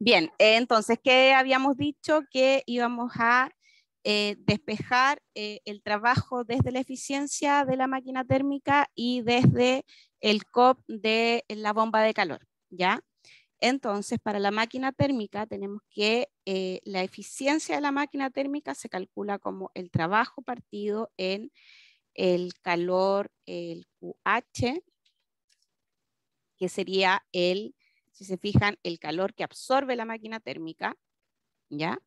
Bien, eh, entonces, ¿qué habíamos dicho? Que íbamos a eh, despejar eh, el trabajo desde la eficiencia de la máquina térmica y desde el COP de la bomba de calor, ¿ya? Entonces, para la máquina térmica tenemos que la eficiencia de la máquina térmica se calcula como el trabajo partido en el calor, el QH, que sería el si se fijan, el calor que absorbe la máquina térmica, ¿ya?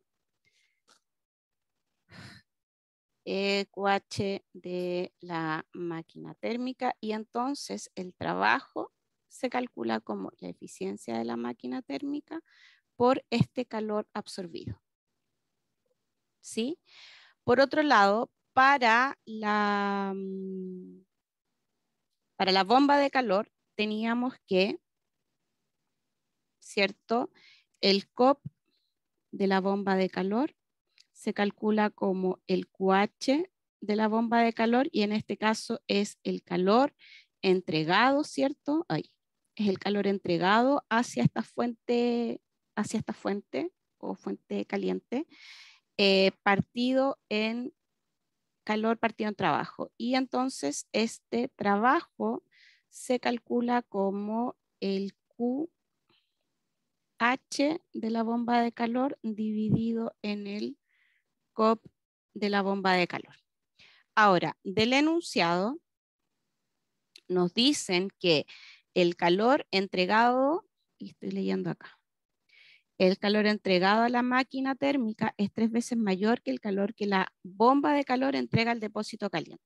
EQH de la máquina térmica y entonces el trabajo se calcula como la eficiencia de la máquina térmica por este calor absorbido. ¿Sí? Por otro lado, para la, mm, para la bomba de calor teníamos que ¿cierto? El COP de la bomba de calor se calcula como el QH de la bomba de calor y en este caso es el calor entregado, ¿cierto? ahí es el calor entregado hacia esta fuente, hacia esta fuente o fuente caliente, eh, partido en calor partido en trabajo. Y entonces este trabajo se calcula como el Q H de la bomba de calor dividido en el COP de la bomba de calor. Ahora, del enunciado nos dicen que el calor entregado, y estoy leyendo acá, el calor entregado a la máquina térmica es tres veces mayor que el calor que la bomba de calor entrega al depósito caliente.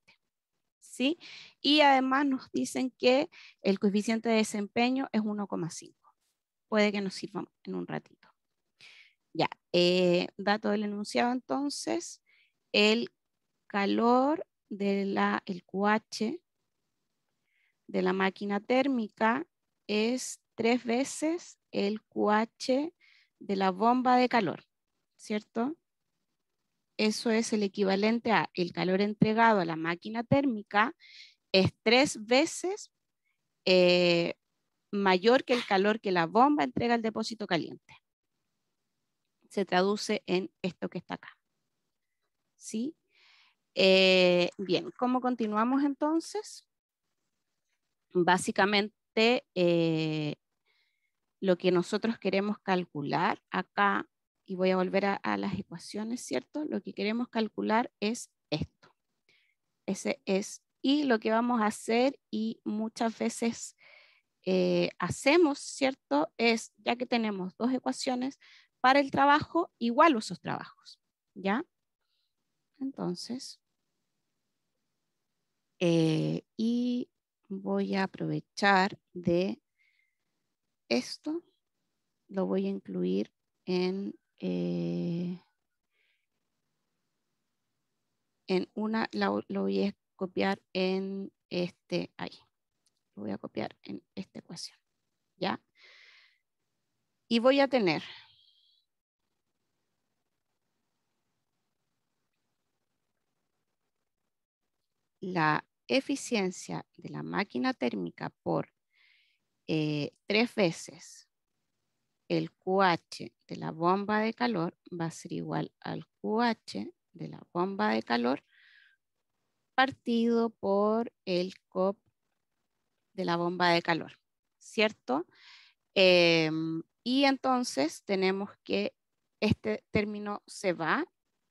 ¿sí? Y además nos dicen que el coeficiente de desempeño es 1,5 puede que nos sirva en un ratito. Ya, eh, dato del enunciado entonces, el calor del QH de la máquina térmica es tres veces el QH de la bomba de calor, ¿cierto? Eso es el equivalente a el calor entregado a la máquina térmica es tres veces eh, mayor que el calor que la bomba entrega al depósito caliente. Se traduce en esto que está acá. ¿Sí? Eh, bien, ¿cómo continuamos entonces? Básicamente, eh, lo que nosotros queremos calcular acá, y voy a volver a, a las ecuaciones, ¿cierto? Lo que queremos calcular es esto. Ese es y lo que vamos a hacer y muchas veces eh, hacemos, ¿cierto? Es, ya que tenemos dos ecuaciones para el trabajo, igual esos trabajos, ¿ya? Entonces, eh, y voy a aprovechar de esto, lo voy a incluir en, eh, en una, lo voy a copiar en este, ahí, lo voy a copiar en ¿ya? Y voy a tener la eficiencia de la máquina térmica por eh, tres veces el QH de la bomba de calor va a ser igual al QH de la bomba de calor partido por el COP de la bomba de calor. ¿cierto? Em, y entonces tenemos que este término se va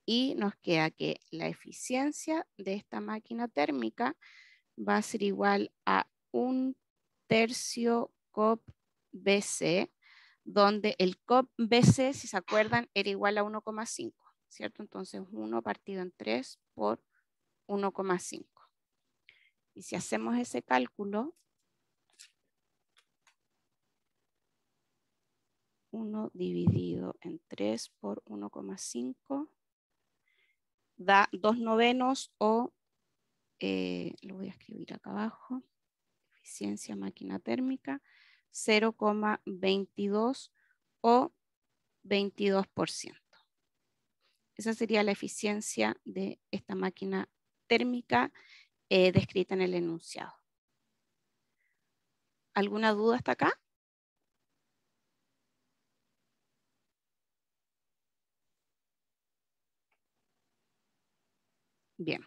y nos queda que la eficiencia de esta máquina térmica va a ser igual a un tercio COP BC, donde el COP BC, si se acuerdan, era igual a 1,5, ¿cierto? Entonces 1 partido en 3 por 1,5. Y si hacemos ese cálculo, 1 dividido en 3 por 1,5 da 2 novenos o, eh, lo voy a escribir acá abajo, eficiencia máquina térmica, 0,22 o 22%. Esa sería la eficiencia de esta máquina térmica eh, descrita en el enunciado. ¿Alguna duda hasta acá? Bien.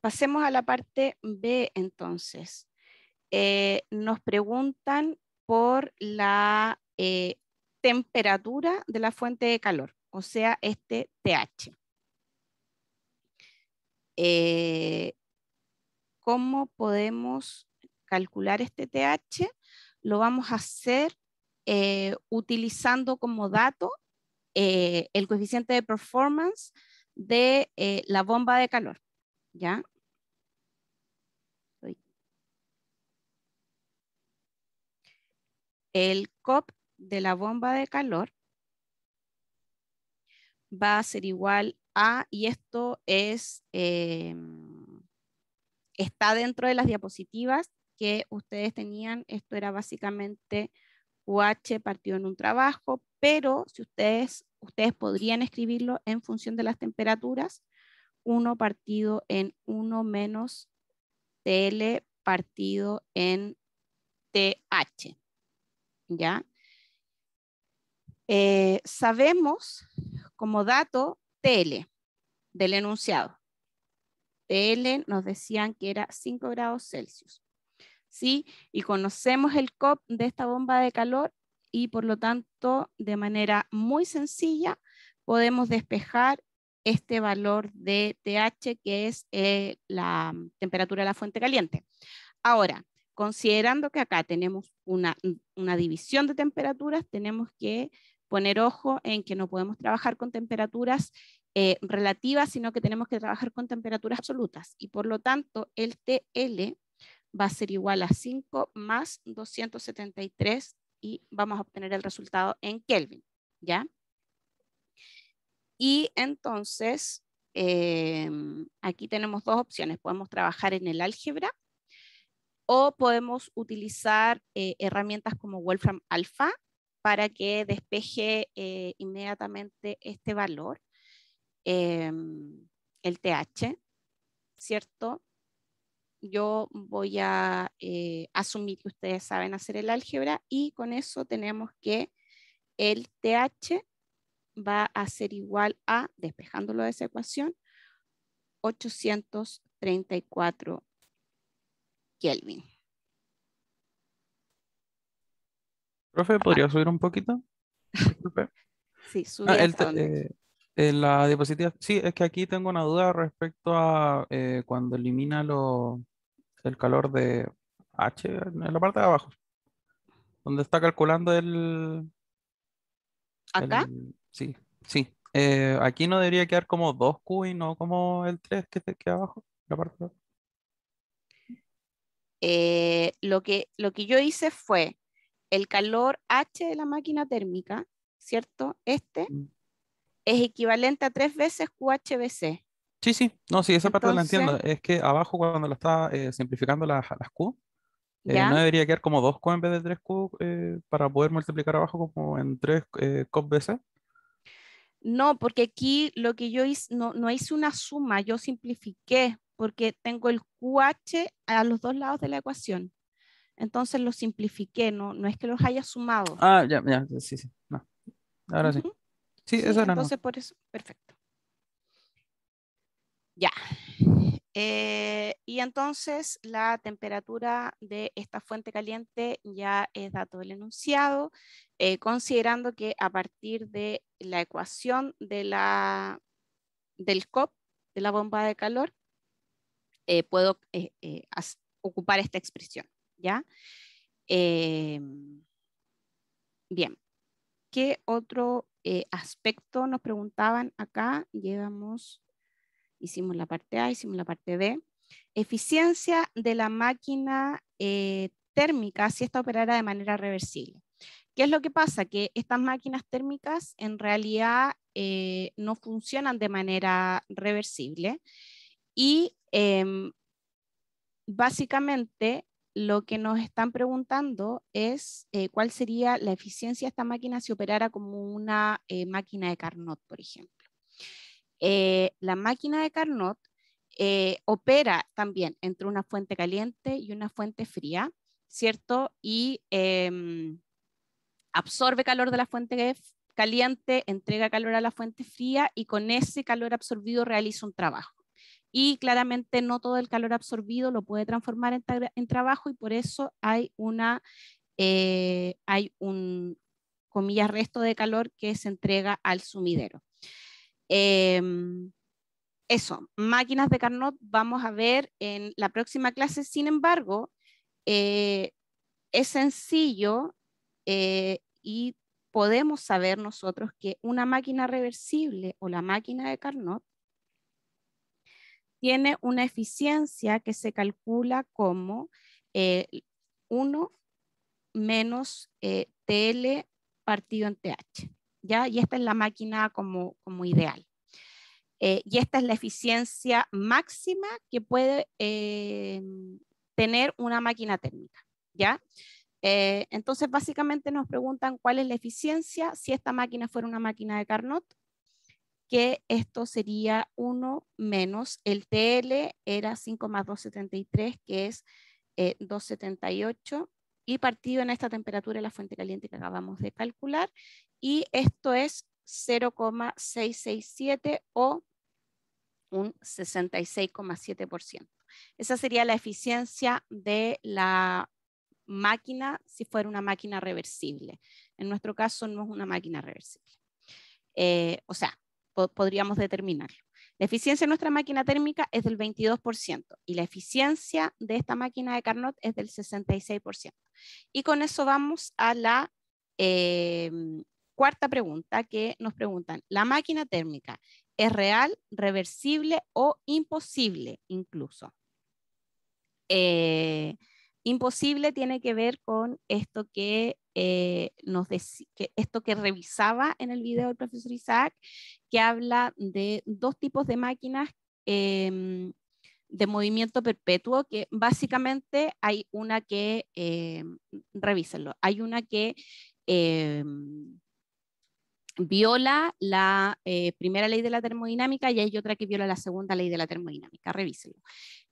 Pasemos a la parte B entonces. Eh, nos preguntan por la eh, temperatura de la fuente de calor, o sea, este TH. Eh, ¿Cómo podemos calcular este TH? Lo vamos a hacer utilizando como dato el coeficiente de performance de eh, la bomba de calor, ¿ya? El COP de la bomba de calor va a ser igual a, y esto es, eh, está dentro de las diapositivas que ustedes tenían, esto era básicamente UH partido en un trabajo, pero si ustedes, ustedes podrían escribirlo en función de las temperaturas, 1 partido en 1 menos TL partido en TH. ¿Ya? Eh, sabemos como dato TL del enunciado. TL nos decían que era 5 grados Celsius. ¿sí? Y conocemos el COP de esta bomba de calor y por lo tanto, de manera muy sencilla, podemos despejar este valor de TH, que es eh, la temperatura de la fuente caliente. Ahora, considerando que acá tenemos una, división de temperaturas, tenemos que poner ojo en que no podemos trabajar con temperaturas eh, relativas, sino que tenemos que trabajar con temperaturas absolutas. Y por lo tanto, el TL va a ser igual a 5 más 273 y vamos a obtener el resultado en Kelvin, ¿ya? Y entonces, em, aquí tenemos dos opciones. Podemos trabajar en el álgebra o podemos utilizar eh, herramientas como Wolfram Alpha para que despeje eh, inmediatamente este valor, em, el TH, ¿cierto? yo voy a eh, asumir que ustedes saben hacer el álgebra y con eso tenemos que el TH va a ser igual a, despejándolo de esa ecuación, 834 Kelvin. Profe, ¿podría subir un poquito? sí, subir. Ah, eh, la diapositiva, sí, es que aquí tengo una duda respecto a eh, cuando elimina los el calor de H en la parte de abajo. Donde está calculando el... ¿Acá? sí, sí. Eh, aquí no debería quedar como 2Q y no como el 3 que te queda abajo. La parte de eh, lo, que, lo que yo hice fue el calor H de la máquina térmica, ¿cierto? Este mm. es equivalente a tres veces QHBC. Sí, sí, no, sí, esa parte la entiendo. Es que abajo cuando la está eh, simplificando las, las Q, eh, no debería quedar como 2Q en vez de 3Q eh, para poder multiplicar abajo como en 3 cos veces. No, porque aquí lo que yo hice, no, no hice una suma, yo simplifiqué porque tengo el QH a los dos lados de la ecuación. Entonces lo simplifiqué, no, no es que los haya sumado. Ah, ya, ya, sí, sí. Ahora sí. Sí, eso era. Entonces, por eso, perfecto. Ya. Eh, y entonces la temperatura de esta fuente caliente ya es dato del enunciado, eh, considerando que a partir de la ecuación de la, del COP, de la bomba de calor, eh, puedo ocupar esta expresión. ¿ya? Em, bien, ¿qué otro aspecto nos preguntaban acá? Llevamos Hicimos la parte A, hicimos la parte B. Eficiencia de la máquina eh, térmica si esta operara de manera reversible. ¿Qué es lo que pasa? Que estas máquinas térmicas en realidad eh, no funcionan de manera reversible y em, básicamente lo que nos están preguntando es eh, cuál sería la eficiencia de esta máquina si operara como una máquina de Carnot, por ejemplo. Eh, la máquina de Carnot eh, opera también entre una fuente caliente y una fuente fría, ¿cierto? Y em, absorbe calor de la fuente caliente, entrega calor a la fuente fría y con ese calor absorbido realiza un trabajo. Y claramente no todo el calor absorbido lo puede transformar en, trabajo y por eso hay una, eh, hay un, comillas, resto de calor que se entrega al sumidero. Em, eso, máquinas de Carnot vamos a ver en la próxima clase. Sin embargo, eh, es sencillo eh, y podemos saber nosotros que una máquina reversible o la máquina de Carnot tiene una eficiencia que se calcula como 1 eh, menos TL partido en TH. ¿ya? Y esta es la máquina como, ideal. Eh, y esta es la eficiencia máxima que puede eh, tener una máquina térmica, ¿ya? Eh, entonces, básicamente nos preguntan cuál es la eficiencia si esta máquina fuera una máquina de Carnot, que esto sería 1 menos el TL, era 5 más 273, que es 278, y partido en esta temperatura de la fuente caliente que acabamos de calcular, y esto es 0,667 o un 66,7%. Esa sería la eficiencia de la máquina si fuera una máquina reversible. En nuestro caso no es una máquina reversible. Eh, o sea, podríamos determinarlo. La eficiencia de nuestra máquina térmica es del 22% y la eficiencia de esta máquina de Carnot es del 66%. Y con eso vamos a la eh, cuarta pregunta que nos preguntan, ¿la máquina térmica es real, reversible o imposible incluso? Eh, imposible tiene que ver con esto que, eh, nos esto que revisaba en el video del profesor Isaac, que habla de dos tipos de máquinas em, de movimiento perpetuo, que básicamente hay una que, em, revísenlo, hay una que... Em, viola la eh, primera ley de la termodinámica y hay otra que viola la segunda ley de la termodinámica, revíselo.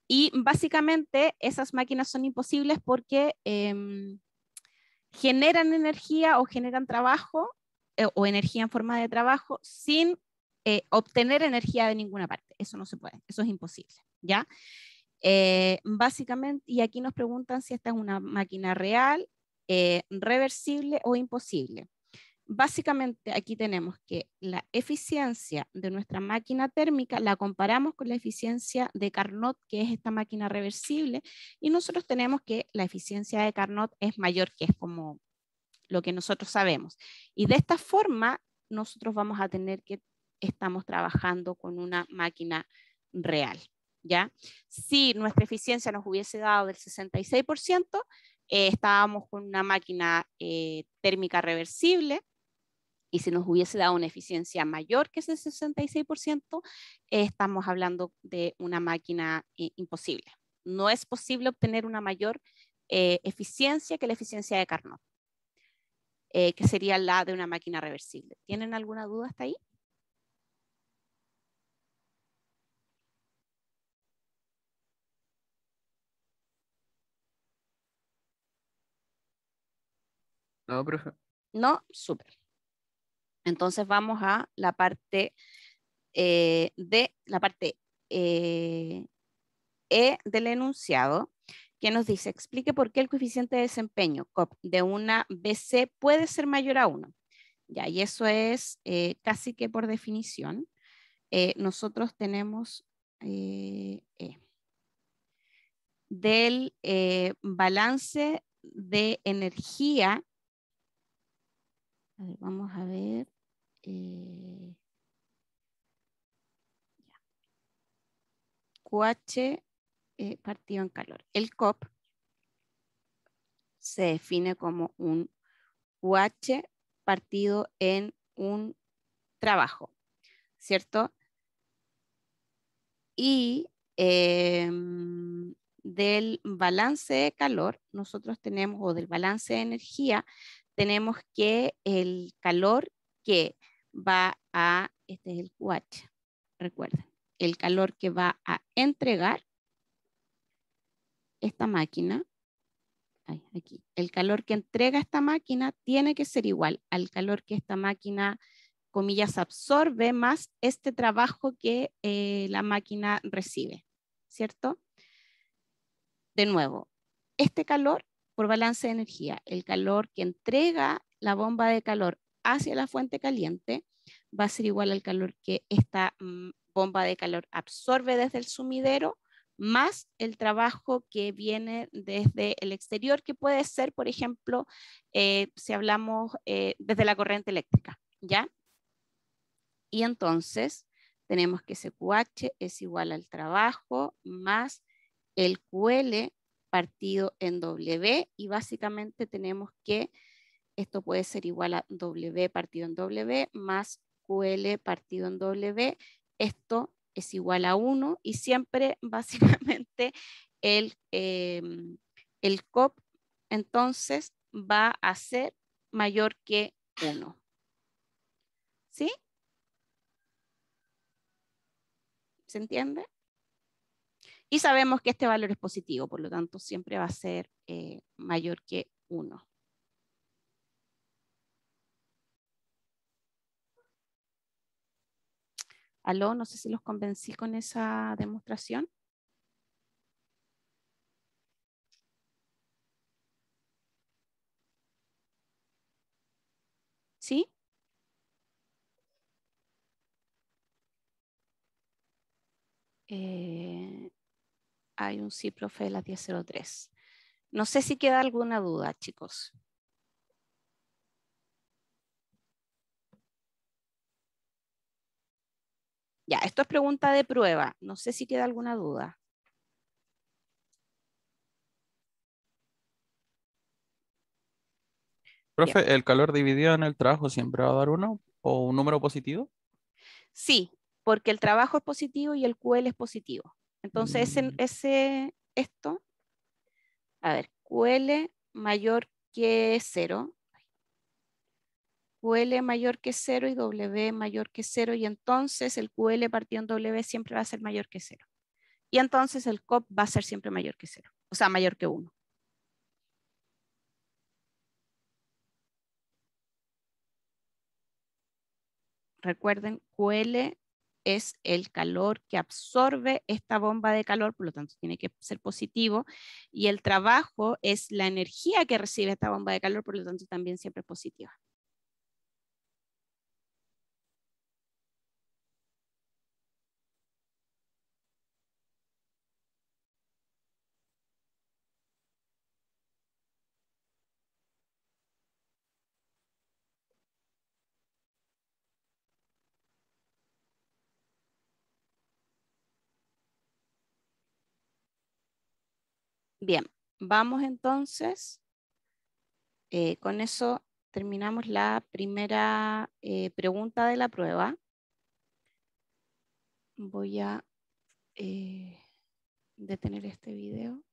Y básicamente esas máquinas son imposibles porque em, generan energía o generan trabajo eh, o energía en forma de trabajo sin eh, obtener energía de ninguna parte. Eso no se puede, eso es imposible, ¿ya? básicamente, y aquí nos preguntan si esta es una máquina real, reversible o imposible básicamente aquí tenemos que la eficiencia de nuestra máquina térmica la comparamos con la eficiencia de Carnot, que es esta máquina reversible, y nosotros tenemos que la eficiencia de Carnot es mayor, que es como lo que nosotros sabemos. Y de esta forma, nosotros vamos a tener que estamos trabajando con una máquina real. ¿ya? Si nuestra eficiencia nos hubiese dado del 66%, eh, estábamos con una máquina eh, térmica reversible, y si nos hubiese dado una eficiencia mayor que ese 66%, estamos hablando de una máquina eh, imposible. No es posible obtener una mayor eh, eficiencia que la eficiencia de Carnot, eh, que sería la de una máquina reversible. ¿Tienen alguna duda hasta ahí? No, profe. No, súper. Entonces vamos a la parte eh, de la parte eh, E del enunciado que nos dice, explique por qué el coeficiente de desempeño de una BC puede ser mayor a 1. Ya, y eso es eh, casi que por definición. nosotros tenemos e del balance de energía. vamos a ver eh, QH eh, partido en calor. El COP se define como un QH partido en un trabajo, ¿cierto? Y em, del balance de calor, nosotros tenemos, o del balance de energía, tenemos que el calor que va a, este es el watch, recuerden, el calor que va a entregar esta máquina, aquí, el calor que entrega esta máquina tiene que ser igual al calor que esta máquina, comillas, absorbe más este trabajo que eh, la máquina recibe, ¿cierto? De nuevo, este calor por balance de energía, el calor que entrega la bomba de calor hacia la fuente caliente va a ser igual al calor que esta mm, bomba de calor absorbe desde el sumidero más el trabajo que viene desde el exterior, que puede ser, por ejemplo, eh, si hablamos eh, desde la corriente eléctrica, ¿ya? Y entonces tenemos que ese QH es igual al trabajo más el QL partido en W y básicamente tenemos que esto puede ser igual a W partido en W más QL partido en W. Esto es igual a 1 y siempre básicamente em, el, COP entonces va a ser mayor que 1. ¿Sí? ¿Se entiende? Y sabemos que este valor es positivo, por lo tanto siempre va a ser eh, mayor que 1. Aló, no sé si los convencí con esa demostración. ¿Sí? Eh, hay un sí, profe, de las 10.03. No sé si queda alguna duda, chicos. Ya, esto es pregunta de prueba. No sé si queda alguna duda. Profe, ¿el calor dividido en el trabajo siempre va a dar uno o un número positivo? Sí, porque el trabajo es positivo y el QL es positivo. Entonces, ese, mm. esto, a ver, QL mayor que cero. QL mayor que 0 y W mayor que 0 y entonces el QL partido en W siempre va a ser mayor que 0. Y entonces el COP va a ser siempre mayor que 0, o sea, mayor que 1. Recuerden, QL es el calor que absorbe esta bomba de calor, por lo tanto tiene que ser positivo, y el trabajo es la energía que recibe esta bomba de calor, por lo tanto también siempre es positiva. Bien, vamos entonces. Eh, con eso terminamos la primera eh, pregunta de la prueba. Voy a eh, detener este video.